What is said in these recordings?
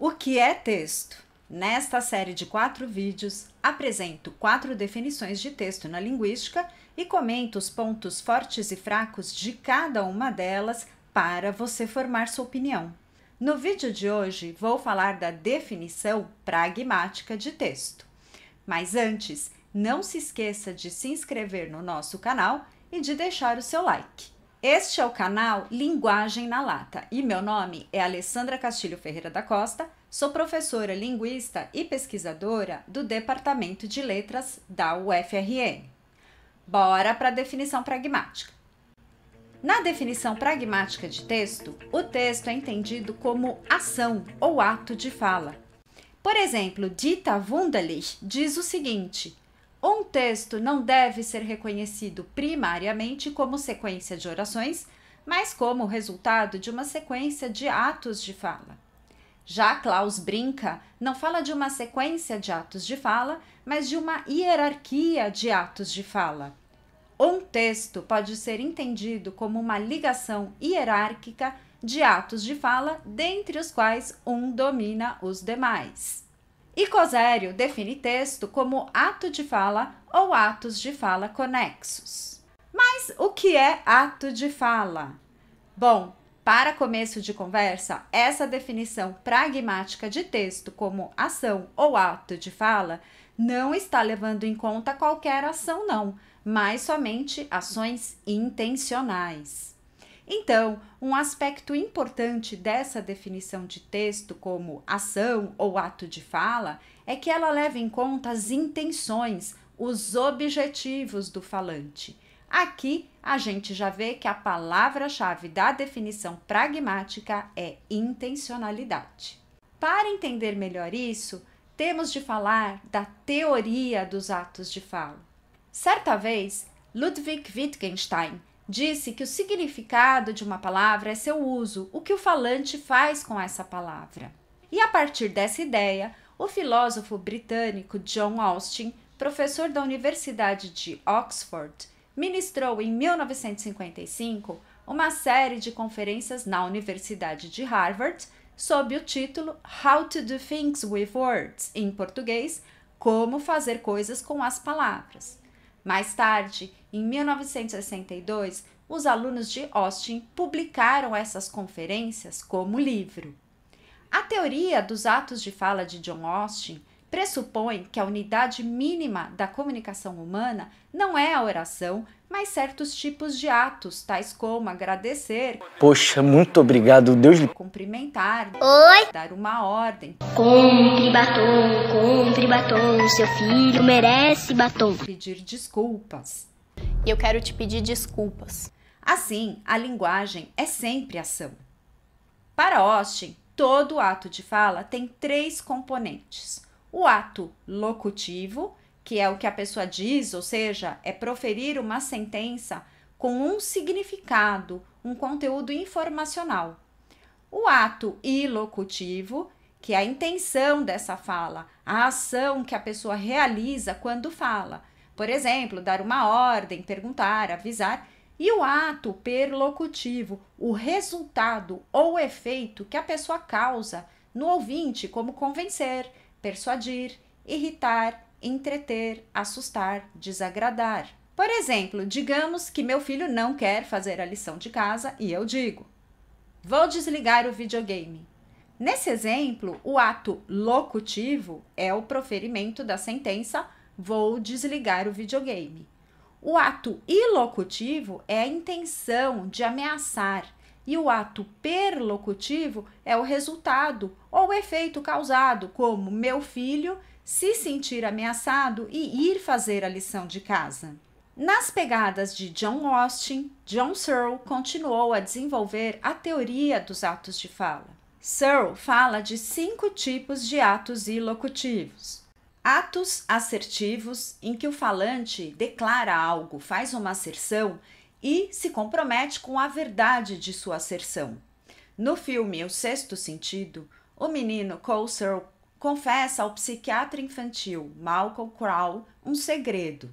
O que é texto? Nesta série de quatro vídeos, apresento quatro definições de texto na linguística e comento os pontos fortes e fracos de cada uma delas para você formar sua opinião. No vídeo de hoje, vou falar da definição pragmática de texto. Mas antes, não se esqueça de se inscrever no nosso canal e de deixar o seu like. Este é o canal Linguagem na Lata e meu nome é Alessandra Castilho Ferreira da Costa, sou professora, linguista e pesquisadora do Departamento de Letras da UFRN. Bora para a definição pragmática. Na definição pragmática de texto, o texto é entendido como ação ou ato de fala. Por exemplo, Dita Wunderlich diz o seguinte: um texto não deve ser reconhecido primariamente como sequência de orações, mas como resultado de uma sequência de atos de fala. Já Klaus Brinca não fala de uma sequência de atos de fala, mas de uma hierarquia de atos de fala. Um texto pode ser entendido como uma ligação hierárquica de atos de fala, dentre os quais um domina os demais. E Cosério define texto como ato de fala ou atos de fala conexos. Mas o que é ato de fala? Bom, para começo de conversa, essa definição pragmática de texto como ação ou ato de fala não está levando em conta qualquer ação, não, mas somente ações intencionais. Então, um aspecto importante dessa definição de texto como ação ou ato de fala é que ela leva em conta as intenções, os objetivos do falante. Aqui a gente já vê que a palavra-chave da definição pragmática é intencionalidade. Para entender melhor isso, temos de falar da teoria dos atos de fala. Certa vez, Ludwig Wittgenstein disse que o significado de uma palavra é seu uso, o que o falante faz com essa palavra. E a partir dessa ideia, o filósofo britânico John Austin, professor da Universidade de Oxford, ministrou em 1955 uma série de conferências na Universidade de Harvard sob o título How to Do Things with Words, em português, Como Fazer Coisas com as Palavras. Mais tarde, em 1962, os alunos de Austin publicaram essas conferências como livro. A teoria dos atos de fala de John Austin pressupõe que a unidade mínima da comunicação humana não é a oração, mas certos tipos de atos, tais como agradecer. Poxa, muito obrigado, Deus. Cumprimentar. Oi. Dar uma ordem. Compre batom, compre batom, seu filho merece batom. Pedir desculpas. E eu quero te pedir desculpas. Assim, a linguagem é sempre ação. Para Austin, todo ato de fala tem três componentes o ato locutivo, que é o que a pessoa diz, ou seja, é proferir uma sentença com um significado, um conteúdo informacional. O ato ilocutivo, que é a intenção dessa fala, a ação que a pessoa realiza quando fala. Por exemplo, dar uma ordem, perguntar, avisar. E o ato perlocutivo, o resultado ou efeito que a pessoa causa no ouvinte, como convencer, persuadir, irritar, entreter, assustar, desagradar. Por exemplo, digamos que meu filho não quer fazer a lição de casa e eu digo: Vou desligar o videogame. Nesse exemplo, o ato locutivo é o proferimento da sentença Vou desligar o videogame. O ato ilocutivo é a intenção de ameaçar, e o ato perlocutivo é o resultado ou o efeito causado, como meu filho se sentir ameaçado e ir fazer a lição de casa. Nas pegadas de John Austin, John Searle continuou a desenvolver a teoria dos atos de fala. Searle fala de cinco tipos de atos ilocutivos. Atos assertivos, em que o falante declara algo, faz uma asserção e se compromete com a verdade de sua asserção. No filme O Sexto Sentido, o menino Coulson confessa ao psiquiatra infantil Malcolm Crowe um segredo.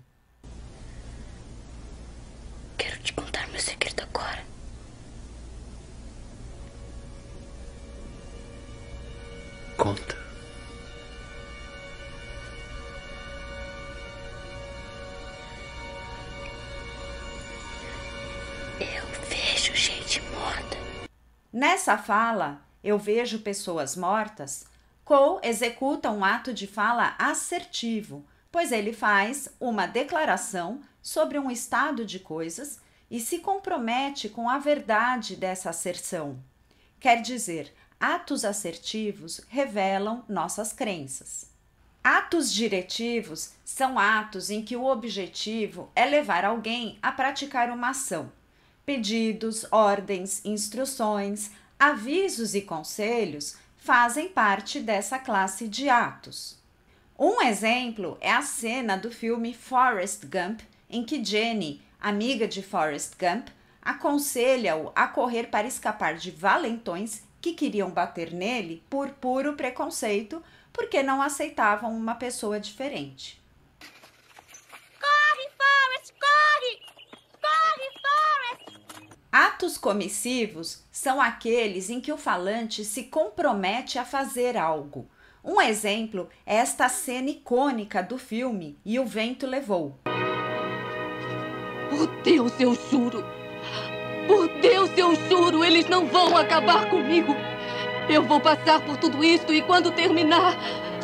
Quero te contar meu segredo agora. Conta. Nessa fala, eu vejo pessoas mortas. Cole executa um ato de fala assertivo, pois ele faz uma declaração sobre um estado de coisas e se compromete com a verdade dessa asserção. Quer dizer, atos assertivos revelam nossas crenças. Atos diretivos são atos em que o objetivo é levar alguém a praticar uma ação. Pedidos, ordens, instruções, avisos e conselhos fazem parte dessa classe de atos. Um exemplo é a cena do filme Forrest Gump, em que Jenny, amiga de Forrest Gump, aconselha-o a correr para escapar de valentões que queriam bater nele por puro preconceito, porque não aceitavam uma pessoa diferente. Atos comissivos são aqueles em que o falante se compromete a fazer algo. Um exemplo é esta cena icônica do filme E o Vento Levou. Por Deus, eu juro! Por Deus, eu juro! Eles não vão acabar comigo! Eu vou passar por tudo isto e quando terminar,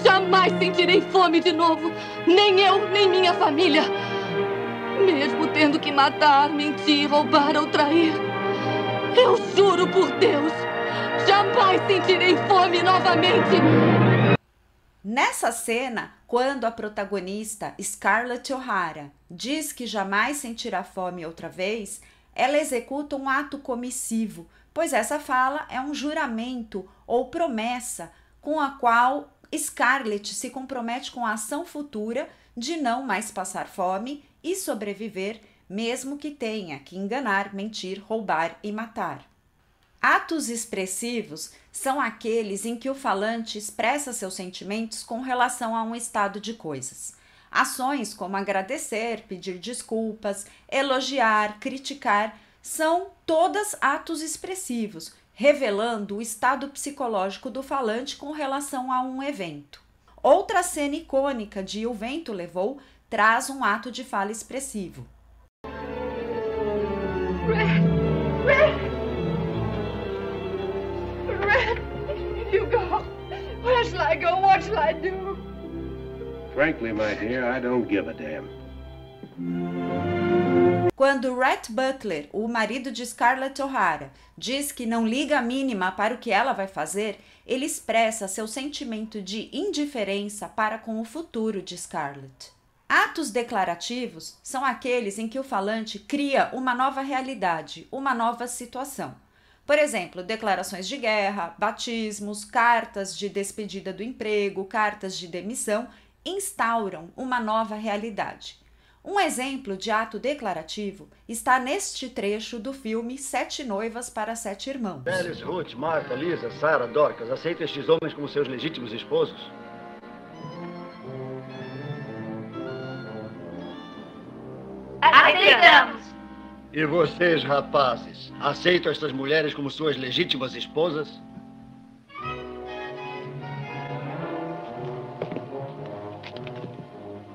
jamais sentirei fome de novo. Nem eu, nem minha família. Mesmo tendo que matar, mentir, roubar ou trair. Eu juro por Deus! Jamais sentirei fome novamente! Nessa cena, quando a protagonista Scarlett O'Hara diz que jamais sentirá fome outra vez, ela executa um ato comissivo, pois essa fala é um juramento ou promessa com a qual Scarlett se compromete com a ação futura de não mais passar fome e sobreviver mesmo que tenha que enganar, mentir, roubar e matar. Atos expressivos são aqueles em que o falante expressa seus sentimentos com relação a um estado de coisas. Ações como agradecer, pedir desculpas, elogiar, criticar são todas atos expressivos, revelando o estado psicológico do falante com relação a um evento. Outra cena icônica de O Vento Levou traz um ato de fala expressivo. Frankly, my dear, I don't give a damn. Quando Rhett Butler, o marido de Scarlett O'Hara, diz que não liga a mínima para o que ela vai fazer, ele expressa seu sentimento de indiferença para com o futuro de Scarlett. Atos declarativos são aqueles em que o falante cria uma nova realidade, uma nova situação. Por exemplo, declarações de guerra, batismos, cartas de despedida do emprego, cartas de demissão instauram uma nova realidade. Um exemplo de ato declarativo está neste trecho do filme Sete Noivas para Sete Irmãos. Alice, Ruth, Marta, Lisa, Sara, Dorcas, aceitam estes homens como seus legítimos esposos? Aceitamos! E vocês, rapazes, aceitam estas mulheres como suas legítimas esposas?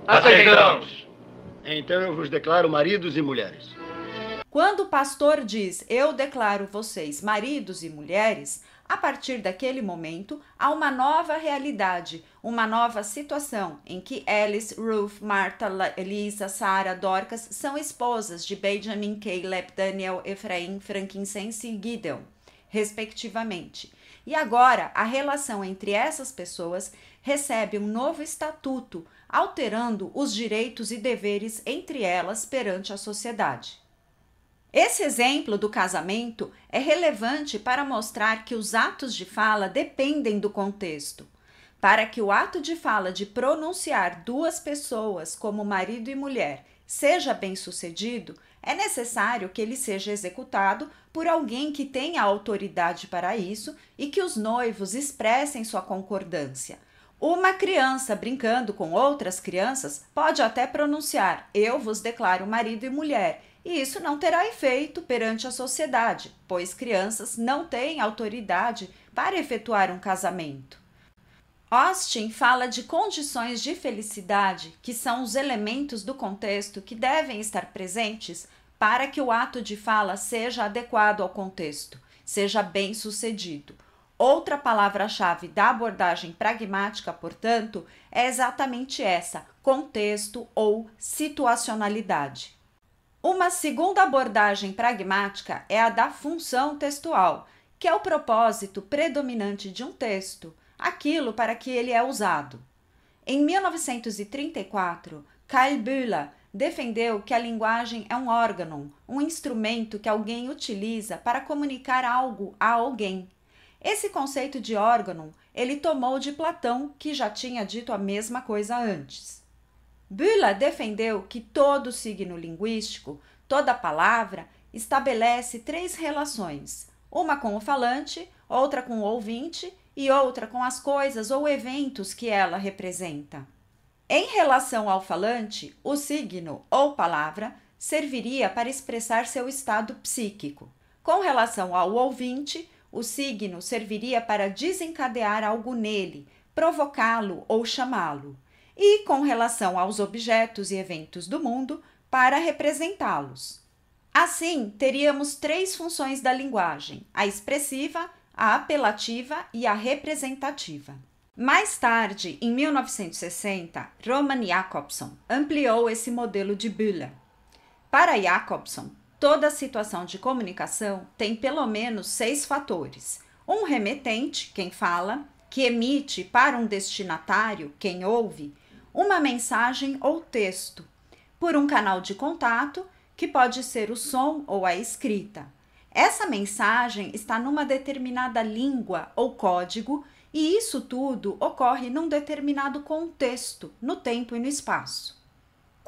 Aceitamos. Então eu vos declaro maridos e mulheres. Quando o pastor diz eu declaro vocês maridos e mulheres, a partir daquele momento há uma nova realidade, uma nova situação em que Alice, Ruth, Marta, Elisa, Sarah, Dorcas são esposas de Benjamin, Caleb, Daniel, Efraim, Frankincense e Gideon, respectivamente. E agora a relação entre essas pessoas recebe um novo estatuto alterando os direitos e deveres entre elas perante a sociedade. Esse exemplo do casamento é relevante para mostrar que os atos de fala dependem do contexto. Para que o ato de fala de pronunciar duas pessoas como marido e mulher seja bem sucedido, é necessário que ele seja executado por alguém que tenha autoridade para isso e que os noivos expressem sua concordância, uma criança brincando com outras crianças pode até pronunciar: Eu vos declaro marido e mulher. E isso não terá efeito perante a sociedade, pois crianças não têm autoridade para efetuar um casamento. Austin fala de condições de felicidade, que são os elementos do contexto que devem estar presentes para que o ato de fala seja adequado ao contexto, seja bem sucedido. Outra palavra-chave da abordagem pragmática, portanto, é exatamente essa: contexto ou situacionalidade. Uma segunda abordagem pragmática é a da função textual, que é o propósito predominante de um texto, aquilo para que ele é usado. Em 1934, Kyle Bühler defendeu que a linguagem é um órgão, um instrumento que alguém utiliza para comunicar algo a alguém. Esse conceito de órgão ele tomou de Platão, que já tinha dito a mesma coisa antes. Bula defendeu que todo signo linguístico, toda palavra, estabelece três relações: uma com o falante, outra com o ouvinte e outra com as coisas ou eventos que ela representa. Em relação ao falante, o signo ou palavra serviria para expressar seu estado psíquico. Com relação ao ouvinte, o signo serviria para desencadear algo nele, provocá-lo ou chamá-lo. E com relação aos objetos e eventos do mundo, para representá-los. Assim, teríamos três funções da linguagem: a expressiva, a apelativa e a representativa. Mais tarde, em 1960, Roman Jacobson ampliou esse modelo de Bühler. Para Jacobson, Toda situação de comunicação tem pelo menos seis fatores: um remetente, quem fala, que emite para um destinatário, quem ouve, uma mensagem ou texto, por um canal de contato, que pode ser o som ou a escrita. Essa mensagem está numa determinada língua ou código, e isso tudo ocorre num determinado contexto, no tempo e no espaço.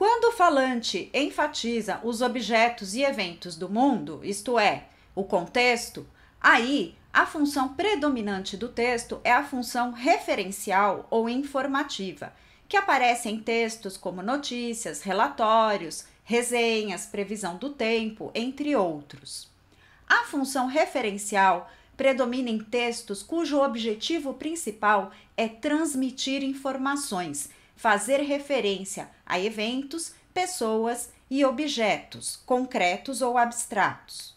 Quando o falante enfatiza os objetos e eventos do mundo, isto é, o contexto, aí a função predominante do texto é a função referencial ou informativa, que aparece em textos como notícias, relatórios, resenhas, previsão do tempo, entre outros. A função referencial predomina em textos cujo objetivo principal é transmitir informações fazer referência a eventos, pessoas e objetos, concretos ou abstratos.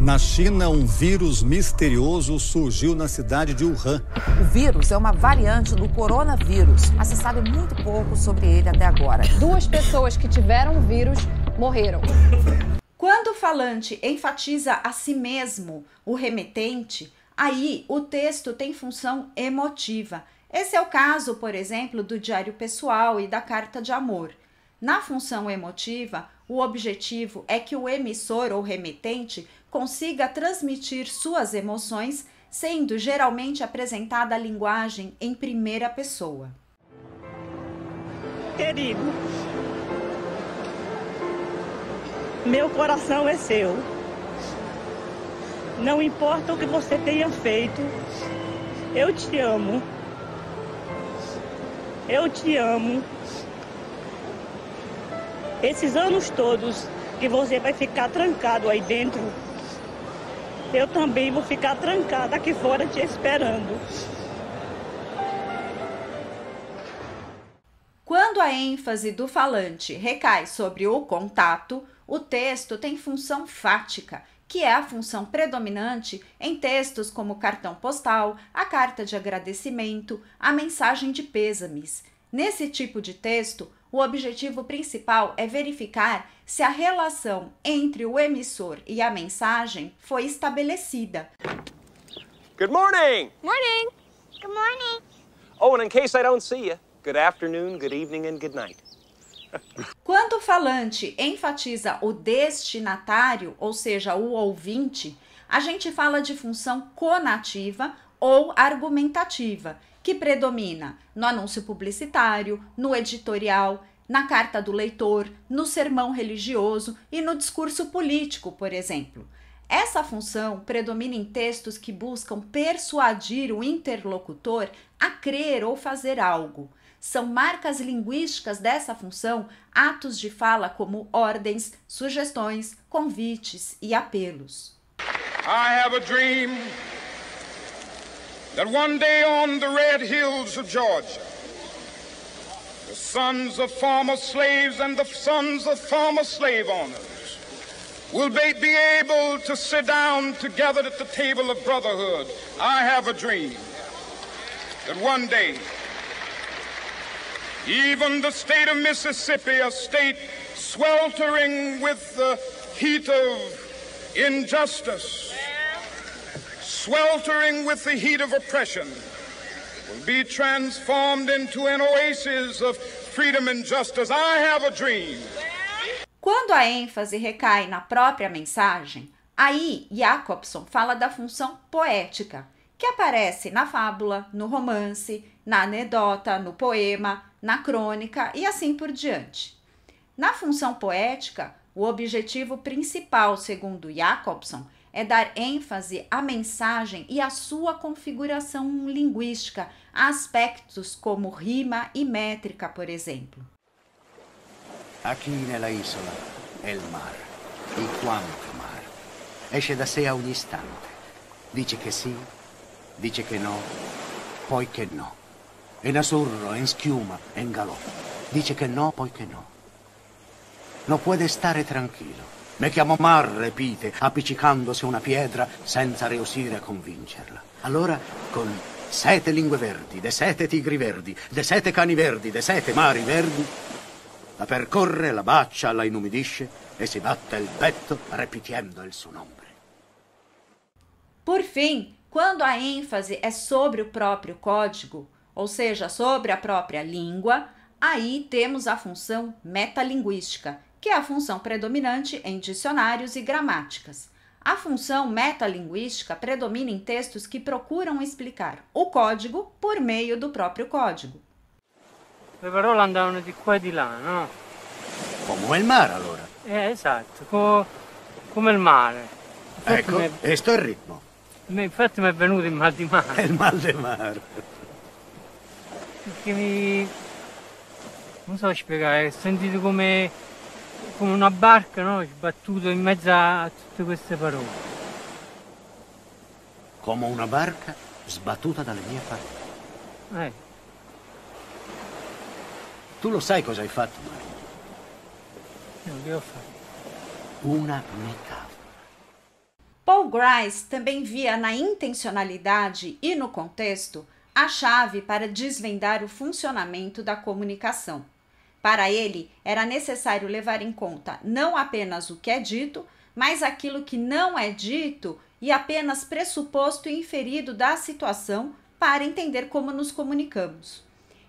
Na China, um vírus misterioso surgiu na cidade de Wuhan. O vírus é uma variante do coronavírus, mas se sabe muito pouco sobre ele até agora. Duas pessoas que tiveram o vírus morreram. Quando o falante enfatiza a si mesmo o remetente, aí o texto tem função emotiva esse é o caso, por exemplo, do diário pessoal e da carta de amor. Na função emotiva, o objetivo é que o emissor ou remetente consiga transmitir suas emoções, sendo geralmente apresentada a linguagem em primeira pessoa. Querido, meu coração é seu. Não importa o que você tenha feito, eu te amo eu te amo. Esses anos todos que você vai ficar trancado aí dentro, eu também vou ficar trancada aqui fora te esperando. Quando a ênfase do falante recai sobre o contato, o texto tem função fática que é a função predominante em textos como o cartão postal, a carta de agradecimento, a mensagem de pêsames. Nesse tipo de texto, o objetivo principal é verificar se a relação entre o emissor e a mensagem foi estabelecida. Good morning. Morning. Good morning. Oh, and in case I don't see you, good afternoon, good evening and good night. Quando o falante enfatiza o destinatário, ou seja, o ouvinte, a gente fala de função conativa ou argumentativa, que predomina no anúncio publicitário, no editorial, na carta do leitor, no sermão religioso e no discurso político, por exemplo. Essa função predomina em textos que buscam persuadir o interlocutor a crer ou fazer algo são marcas linguísticas dessa função atos de fala como ordens, sugestões, convites e apelos. I have a dream that one day on the red hills of Georgia, the sons of former slaves and the sons of former slave owners will be able to sit down together at the table of brotherhood. I have a dream that one day Even the state of Mississippi, a state sweltering with the heat of injustice, sweltering with the heat of oppression, will be transformed into an oasis of freedom and justice. I have a dream. Quando a ênfase recai na própria mensagem, aí Jacobson fala da função poética que aparece na fábula, no romance, na anedota, no poema, na crônica e assim por diante. Na função poética, o objetivo principal, segundo Jacobson, é dar ênfase à mensagem e à sua configuração linguística, a aspectos como rima e métrica, por exemplo. Aqui na isola é o mar. E quanto mar. Esce da sé a ogni instante. Dice que sim, Dice che no, poi che no. È in azzurro, è in schiuma, è in galò. Dice che no, poi che no. Non puede stare tranquillo. Me chiamo Mar, repite, appiccicandosi una pietra senza riuscire a convincerla. Allora, con sette lingue verdi, de sette tigri verdi, de sette cani verdi, de sette mari verdi, la percorre, la bacia, la inumidisce e si batte il petto ripetendo il suo nome. Por fim, Quando a ênfase é sobre o próprio código, ou seja, sobre a própria língua, aí temos a função metalinguística, que é a função predominante em dicionários e gramáticas. A função metalinguística predomina em textos que procuram explicar o código por meio do próprio código. Le parole andavano di qua e di là, no? Come il mare, allora? Eh, esatto, co... come il mare. Ecco, questo è il ritmo. Infatti mi è venuto il mal di mare. il mal di mare. Perché mi... non so spiegare, ho sentito come, come una barca, no? Sbattuto in mezzo a tutte queste parole. Come una barca sbattuta dalle mie parole. Eh. Tu lo sai cosa hai fatto, Mario? No, che ho fatto? Una metà. Paul Grice também via na intencionalidade e no contexto a chave para desvendar o funcionamento da comunicação. Para ele, era necessário levar em conta não apenas o que é dito, mas aquilo que não é dito e apenas pressuposto e inferido da situação para entender como nos comunicamos.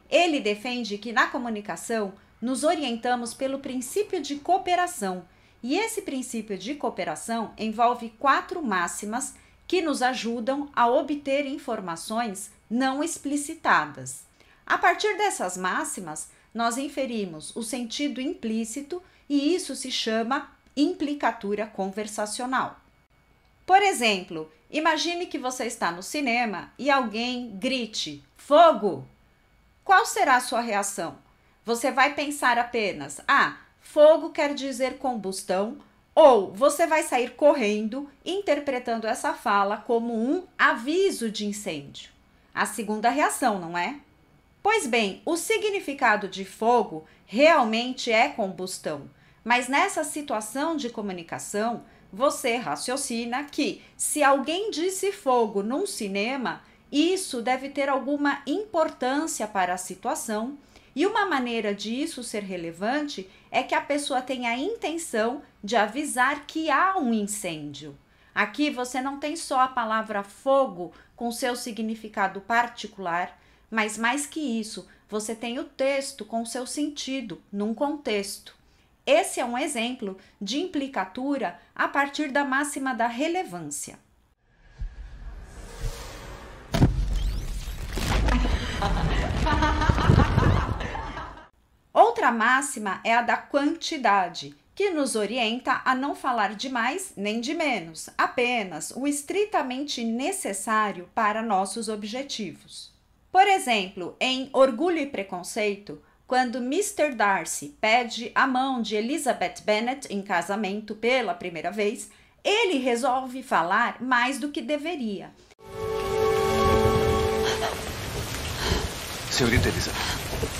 Ele defende que na comunicação nos orientamos pelo princípio de cooperação e esse princípio de cooperação envolve quatro máximas que nos ajudam a obter informações não explicitadas. A partir dessas máximas, nós inferimos o sentido implícito e isso se chama implicatura conversacional. Por exemplo, imagine que você está no cinema e alguém grite: Fogo! Qual será a sua reação? Você vai pensar apenas: Ah, Fogo quer dizer combustão, ou você vai sair correndo, interpretando essa fala como um aviso de incêndio. A segunda reação, não é? Pois bem, o significado de fogo realmente é combustão, mas nessa situação de comunicação, você raciocina que se alguém disse fogo num cinema, isso deve ter alguma importância para a situação, e uma maneira de isso ser relevante é que a pessoa tem a intenção de avisar que há um incêndio. Aqui você não tem só a palavra fogo com seu significado particular, mas mais que isso, você tem o texto com seu sentido, num contexto. Esse é um exemplo de implicatura a partir da máxima da relevância. Outra máxima é a da quantidade, que nos orienta a não falar de mais nem de menos, apenas o estritamente necessário para nossos objetivos. Por exemplo, em Orgulho e Preconceito, quando Mr. Darcy pede a mão de Elizabeth Bennet em casamento pela primeira vez, ele resolve falar mais do que deveria. Senhorita Elizabeth,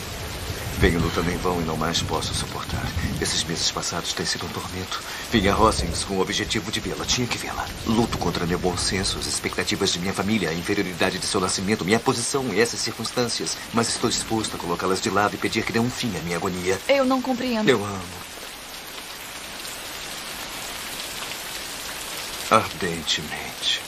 lutando também vão e não mais posso suportar. Esses meses passados têm sido um tormento. Vim a Rossings com o objetivo de vê-la. Tinha que vê-la. Luto contra meu bom senso, as expectativas de minha família, a inferioridade de seu nascimento, minha posição e essas circunstâncias. Mas estou disposto a colocá-las de lado e pedir que dê um fim à minha agonia. Eu não compreendo. Eu amo. Ardentemente.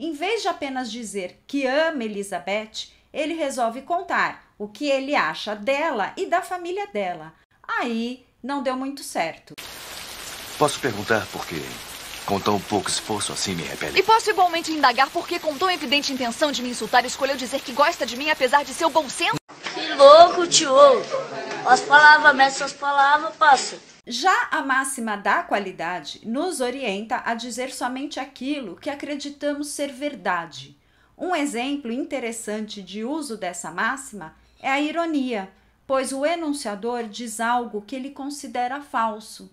Em vez de apenas dizer que ama Elizabeth, ele resolve contar o que ele acha dela e da família dela. Aí não deu muito certo. Posso perguntar por quê? Com tão pouco esforço assim me repele. E posso igualmente indagar por que, com tão evidente intenção de me insultar, escolheu dizer que gosta de mim apesar de seu bom senso? Que louco, tio! As palavras, mestre, as palavras, passa. Já a máxima da qualidade nos orienta a dizer somente aquilo que acreditamos ser verdade. Um exemplo interessante de uso dessa máxima é a ironia, pois o enunciador diz algo que ele considera falso.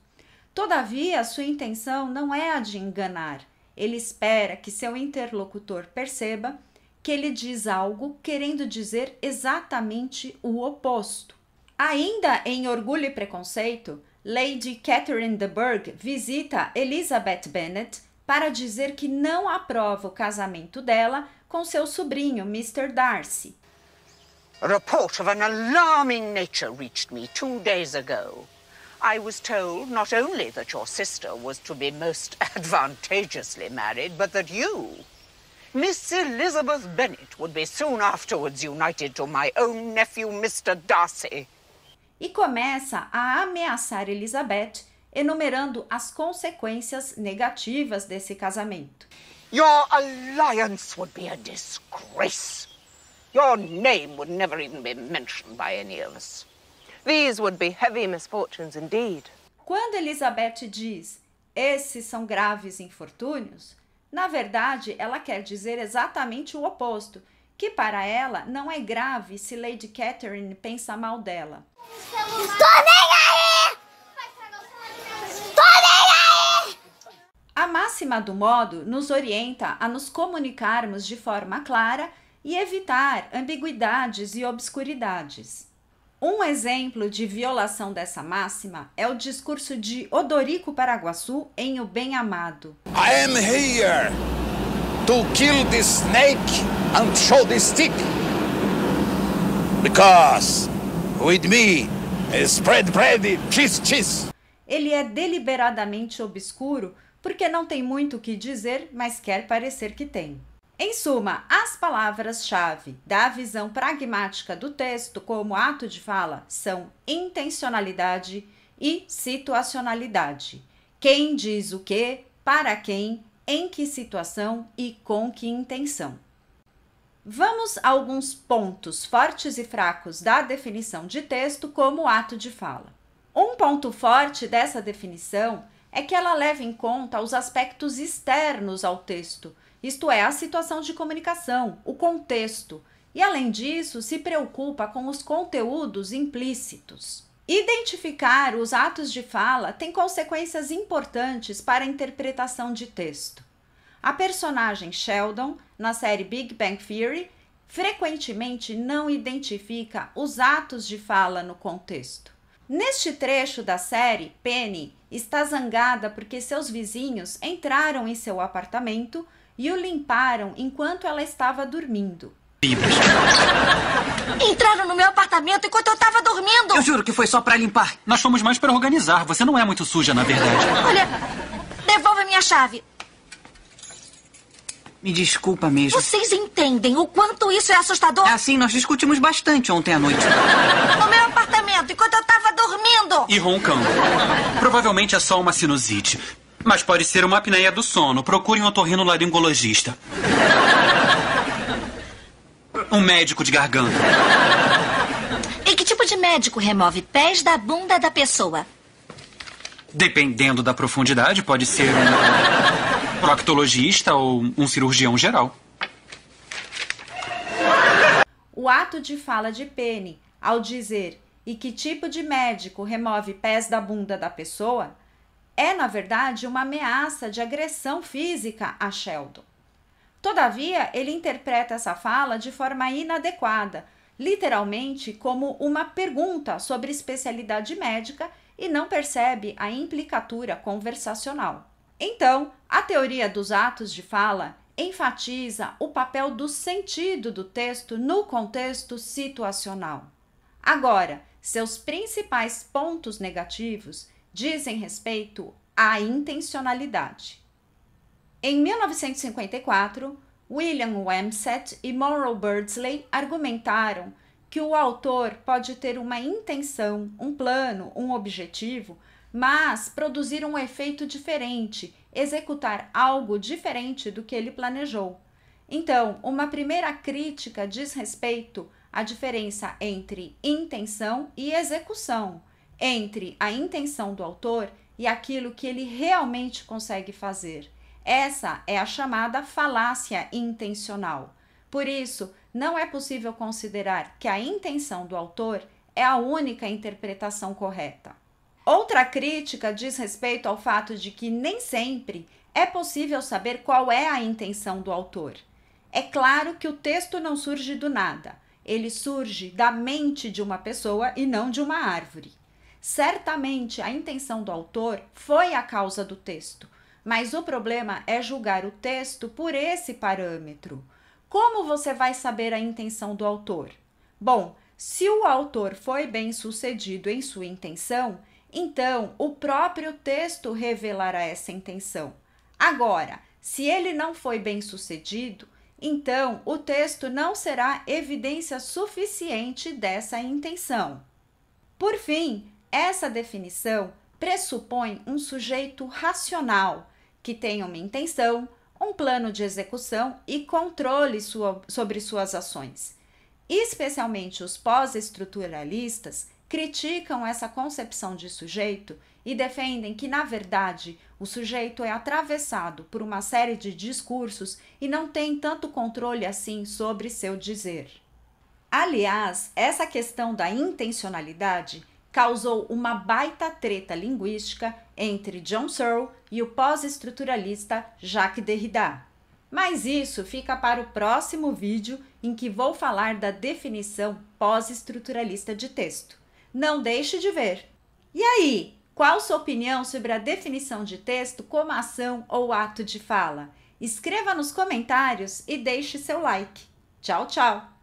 Todavia, sua intenção não é a de enganar. Ele espera que seu interlocutor perceba que ele diz algo querendo dizer exatamente o oposto. Ainda em Orgulho e Preconceito, Lady Catherine de Bourgh visita Elizabeth Bennet para dizer que não aprova o casamento dela com seu sobrinho, Mr. Darcy. A report of an alarming nature reached me two days ago. I was told not only that your sister was to be most advantageously married, but that you, Miss Elizabeth Bennet, would be soon afterwards united to my own nephew, Mr. Darcy. E começa a ameaçar Elizabeth, enumerando as consequências negativas desse casamento. Your alliance would be a disgrace. Your name would never even be mentioned by any of us. These would be heavy misfortunes indeed. Quando Elizabeth diz esses são graves infortúnios, na verdade ela quer dizer exatamente o oposto, que para ela não é grave se Lady Catherine pensa mal dela. Estou nem aí! Estou nem aí! A máxima do modo nos orienta a nos comunicarmos de forma clara e evitar ambiguidades e obscuridades. Um exemplo de violação dessa máxima é o discurso de Odorico Paraguaçu em O Bem Amado. I am here to kill the snake and show the stick. Because with me spread bread, cheese cheese. Ele é deliberadamente obscuro porque não tem muito o que dizer, mas quer parecer que tem. Em suma, as palavras-chave da visão pragmática do texto como ato de fala são intencionalidade e situacionalidade. Quem diz o que, para quem, em que situação e com que intenção. Vamos a alguns pontos fortes e fracos da definição de texto como ato de fala. Um ponto forte dessa definição é que ela leva em conta os aspectos externos ao texto, isto é, a situação de comunicação, o contexto, e além disso, se preocupa com os conteúdos implícitos. Identificar os atos de fala tem consequências importantes para a interpretação de texto. A personagem Sheldon, na série Big Bang Theory, frequentemente não identifica os atos de fala no contexto. Neste trecho da série, Penny está zangada porque seus vizinhos entraram em seu apartamento e o limparam enquanto ela estava dormindo. Entraram no meu apartamento enquanto eu estava dormindo. Eu juro que foi só para limpar. Nós fomos mais para organizar. Você não é muito suja, na verdade. Olha, devolve minha chave. Me desculpa mesmo. Vocês entendem o quanto isso é assustador? É assim, nós discutimos bastante ontem à noite. meu vento enquanto eu tava dormindo. E roncando. Provavelmente é só uma sinusite. Mas pode ser uma apneia do sono. Procure um otorrinolaringologista. Um médico de garganta. E que tipo de médico remove pés da bunda da pessoa? Dependendo da profundidade, pode ser um proctologista ou um cirurgião geral. O ato de fala de Penny, ao dizer e que tipo de médico remove pés da bunda da pessoa, é na verdade uma ameaça de agressão física a Sheldon. Todavia, ele interpreta essa fala de forma inadequada, literalmente como uma pergunta sobre especialidade médica e não percebe a implicatura conversacional. Então, a teoria dos atos de fala enfatiza o papel do sentido do texto no contexto situacional. Agora, seus principais pontos negativos dizem respeito à intencionalidade. Em 1954, William Wamsett e Monroe Birdsley argumentaram que o autor pode ter uma intenção, um plano, um objetivo, mas produzir um efeito diferente, executar algo diferente do que ele planejou. Então, uma primeira crítica diz respeito a diferença entre intenção e execução, entre a intenção do autor e aquilo que ele realmente consegue fazer. Essa é a chamada falácia intencional. Por isso, não é possível considerar que a intenção do autor é a única interpretação correta. Outra crítica diz respeito ao fato de que nem sempre é possível saber qual é a intenção do autor. É claro que o texto não surge do nada. Ele surge da mente de uma pessoa e não de uma árvore. Certamente a intenção do autor foi a causa do texto, mas o problema é julgar o texto por esse parâmetro. Como você vai saber a intenção do autor? Bom, se o autor foi bem sucedido em sua intenção, então o próprio texto revelará essa intenção. Agora, se ele não foi bem sucedido, então, o texto não será evidência suficiente dessa intenção. Por fim, essa definição pressupõe um sujeito racional que tem uma intenção, um plano de execução e controle sua, sobre suas ações. Especialmente os pós-estruturalistas criticam essa concepção de sujeito e defendem que, na verdade, o sujeito é atravessado por uma série de discursos e não tem tanto controle assim sobre seu dizer. Aliás, essa questão da intencionalidade causou uma baita treta linguística entre John Searle e o pós-estruturalista Jacques Derrida. Mas isso fica para o próximo vídeo em que vou falar da definição pós-estruturalista de texto. Não deixe de ver. E aí, qual sua opinião sobre a definição de texto como ação ou ato de fala? Escreva nos comentários e deixe seu like. Tchau, tchau!